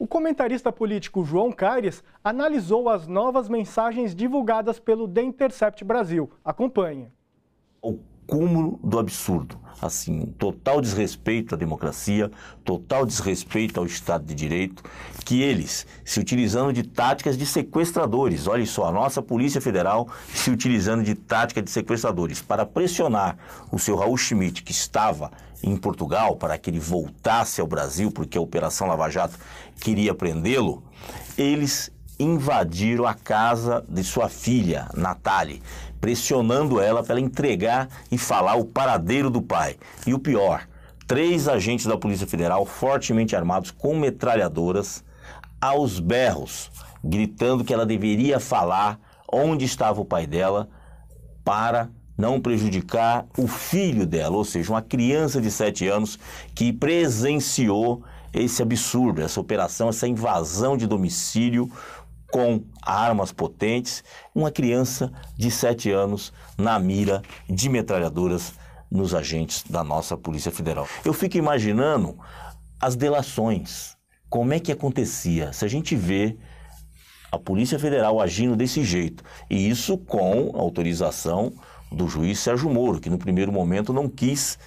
O comentarista político João Caires analisou as novas mensagens divulgadas pelo The Intercept Brasil. Acompanhe. O cúmulo do absurdo. Assim, total desrespeito à democracia, total desrespeito ao Estado de Direito, que eles, se utilizando de táticas de sequestradores, olhem só, a nossa Polícia Federal se utilizando de táticas de sequestradores para pressionar o seu Raul Schmidt, que estava em Portugal, para que ele voltasse ao Brasil, porque a Operação Lava Jato queria prendê-lo, eles invadiram a casa de sua filha, Natalie, pressionando ela para entregar e falar o paradeiro do pai. E o pior, três agentes da Polícia Federal, fortemente armados, com metralhadoras, aos berros, gritando que ela deveria falar onde estava o pai dela para não prejudicar o filho dela, ou seja, uma criança de 7 anos que presenciou esse absurdo, essa operação, essa invasão de domicílio com armas potentes, uma criança de 7 anos na mira de metralhadoras nos agentes da nossa Polícia Federal. Eu fico imaginando as delações, como é que acontecia. Se a gente vê a Polícia Federal agindo desse jeito, e isso com autorização do juiz Sérgio Moro, que no primeiro momento não quis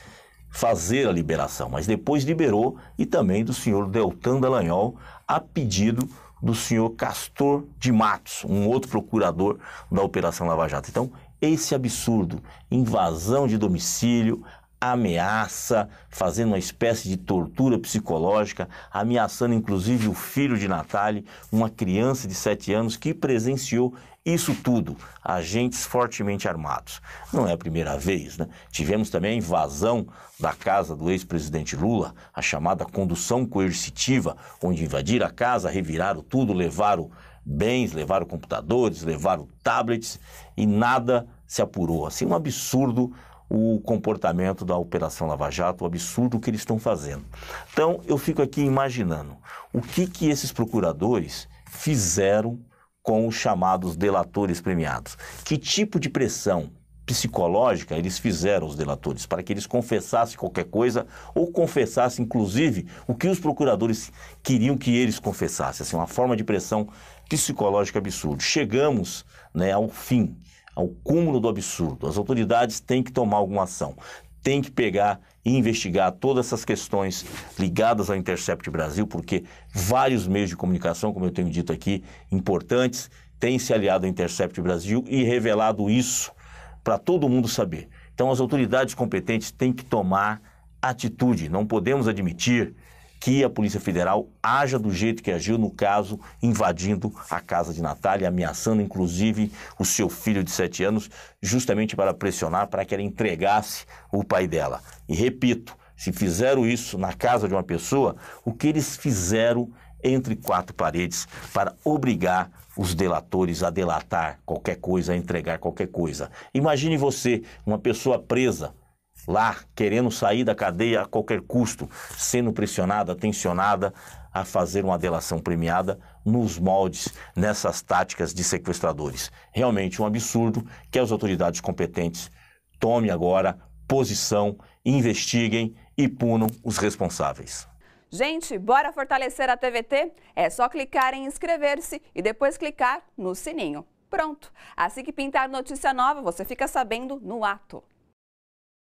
fazer a liberação, mas depois liberou, e também do senhor Deltan Dallagnol, a pedido do senhor Castor de Matos, um outro procurador da Operação Lava Jato. Então, esse absurdo, invasão de domicílio, ameaça, fazendo uma espécie de tortura psicológica, ameaçando inclusive o filho de Natalie, uma criança de 7 anos que presenciou isso tudo, agentes fortemente armados. Não é a primeira vez, né? Tivemos também a invasão da casa do ex-presidente Lula, a chamada condução coercitiva, onde invadiram a casa, reviraram tudo, levaram bens, levaram computadores, levaram tablets e nada se apurou. Assim, um absurdo o comportamento da Operação Lava Jato, o absurdo que eles estão fazendo. Então, eu fico aqui imaginando o que, que esses procuradores fizeram com os chamados delatores premiados. Que tipo de pressão psicológica eles fizeram os delatores para que eles confessassem qualquer coisa ou confessassem inclusive o que os procuradores queriam que eles confessassem, assim, uma forma de pressão psicológica absurda. Chegamos, né, ao fim ao cúmulo do absurdo. As autoridades têm que tomar alguma ação, têm que pegar e investigar todas essas questões ligadas ao Intercept Brasil, porque vários meios de comunicação, como eu tenho dito aqui, importantes, têm se aliado ao Intercept Brasil e revelado isso para todo mundo saber. Então, as autoridades competentes têm que tomar atitude, não podemos admitir que a Polícia Federal haja do jeito que agiu no caso, invadindo a casa de Natália, ameaçando inclusive o seu filho de 7 anos, justamente para pressionar para que ela entregasse o pai dela. E repito, se fizeram isso na casa de uma pessoa, o que eles fizeram entre quatro paredes para obrigar os delatores a delatar qualquer coisa, a entregar qualquer coisa. Imagine você, uma pessoa presa lá querendo sair da cadeia a qualquer custo, sendo pressionada, tensionada a fazer uma delação premiada nos moldes, nessas táticas de sequestradores. Realmente um absurdo que as autoridades competentes tomem agora posição, investiguem e punam os responsáveis. Gente, bora fortalecer a TVT? É só clicar em inscrever-se e depois clicar no sininho. Pronto! Assim que pintar notícia nova, você fica sabendo no ato.